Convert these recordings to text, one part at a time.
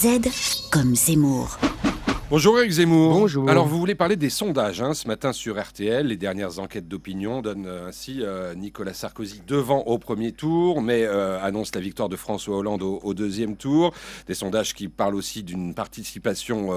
Z comme Zemmour. Bonjour Eric Zemmour. Bonjour. Alors vous voulez parler des sondages hein, ce matin sur RTL. Les dernières enquêtes d'opinion donnent euh, ainsi euh, Nicolas Sarkozy devant au premier tour, mais euh, annonce la victoire de François Hollande au, deuxième tour. Des sondages qui parlent aussi d'une participation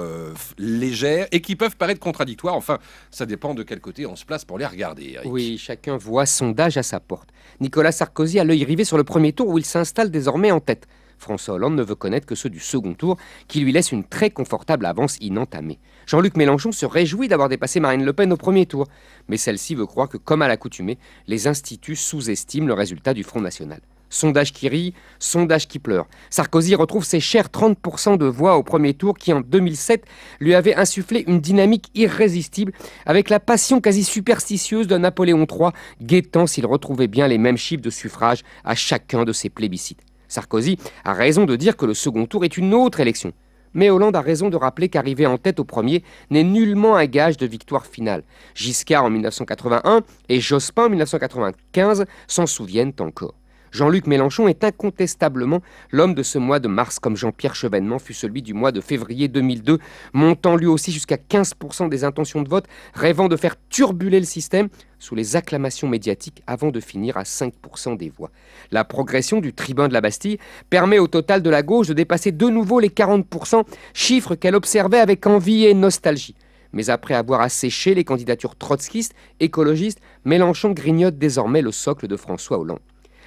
légère et qui peuvent paraître contradictoires. Enfin, ça dépend de quel côté on se place pour les regarder. Oui, chacun voit sondage à sa porte. Nicolas Sarkozy a l'œil rivé sur le premier tour où il s'installe désormais en tête. François Hollande ne veut connaître que ceux du second tour, qui lui laissent une très confortable avance inentamée. Jean-Luc Mélenchon se réjouit d'avoir dépassé Marine Le Pen au premier tour, mais celle-ci veut croire que, comme à l'accoutumée, les instituts sous-estiment le résultat du Front National. Sondage qui rit, sondage qui pleure. Sarkozy retrouve ses chers 30% de voix au premier tour qui, en 2007, lui avait insufflé une dynamique irrésistible avec la passion quasi superstitieuse de Napoléon III, guettant s'il retrouvait bien les mêmes chiffres de suffrage à chacun de ses plébiscites. Sarkozy a raison de dire que le second tour est une autre élection. Mais Hollande a raison de rappeler qu'arriver en tête au premier n'est nullement un gage de victoire finale. Giscard en 1981 et Jospin en 1995 s'en souviennent encore. Jean-Luc Mélenchon est incontestablement l'homme de ce mois de mars, comme Jean-Pierre Chevènement fut celui du mois de février 2002, montant lui aussi jusqu'à 15% des intentions de vote, rêvant de faire turbuler le système sous les acclamations médiatiques avant de finir à 5% des voix. La progression du tribun de la Bastille permet au total de la gauche de dépasser de nouveau les 40%, chiffre qu'elle observait avec envie et nostalgie. Mais après avoir asséché les candidatures trotskistes, écologistes, Mélenchon grignote désormais le socle de François Hollande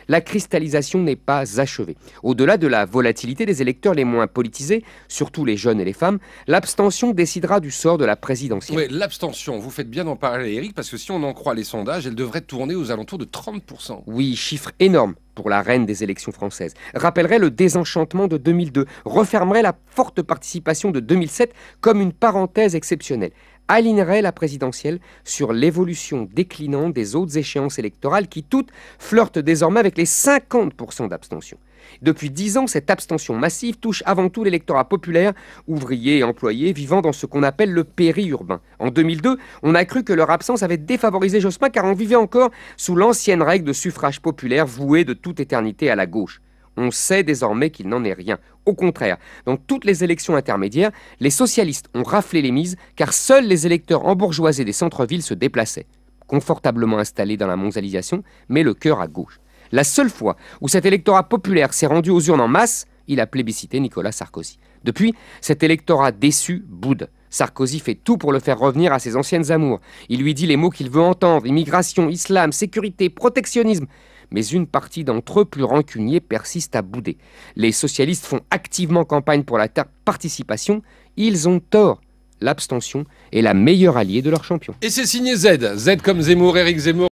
la cristallisation n'est pas achevée. Au-delà de la volatilité des électeurs les moins politisés, surtout les jeunes et les femmes, l'abstention décidera du sort de la présidentielle. Oui, l'abstention, vous faites bien d'en parler Eric, parce que si on en croit les sondages, elle devrait tourner aux alentours de 30%. Oui, chiffre énorme pour la reine des élections françaises, rappellerait le désenchantement de 2002, refermerait la forte participation de 2007 comme une parenthèse exceptionnelle alignerait la présidentielle sur l'évolution déclinante des autres échéances électorales qui toutes flirtent désormais avec les 50% d'abstention. Depuis dix ans, cette abstention massive touche avant tout l'électorat populaire, ouvriers et employés vivant dans ce qu'on appelle le périurbain. En 2002, on a cru que leur absence avait défavorisé Jospin car on vivait encore sous l'ancienne règle de suffrage populaire vouée de toute éternité à la gauche. On sait désormais qu'il n'en est rien. Au contraire, dans toutes les élections intermédiaires, les socialistes ont raflé les mises car seuls les électeurs embourgeoisés des centres-villes se déplaçaient, confortablement installés dans la mondialisation, mais le cœur à gauche. La seule fois où cet électorat populaire s'est rendu aux urnes en masse, il a plébiscité Nicolas Sarkozy. Depuis, cet électorat déçu boude. Sarkozy fait tout pour le faire revenir à ses anciennes amours. Il lui dit les mots qu'il veut entendre, immigration, islam, sécurité, protectionnisme mais une partie d'entre eux, plus rancuniers, persiste à bouder. Les socialistes font activement campagne pour la participation, ils ont tort. L'abstention est la meilleure alliée de leur champion. Et c'est signé Z, Z comme Zemmour, Eric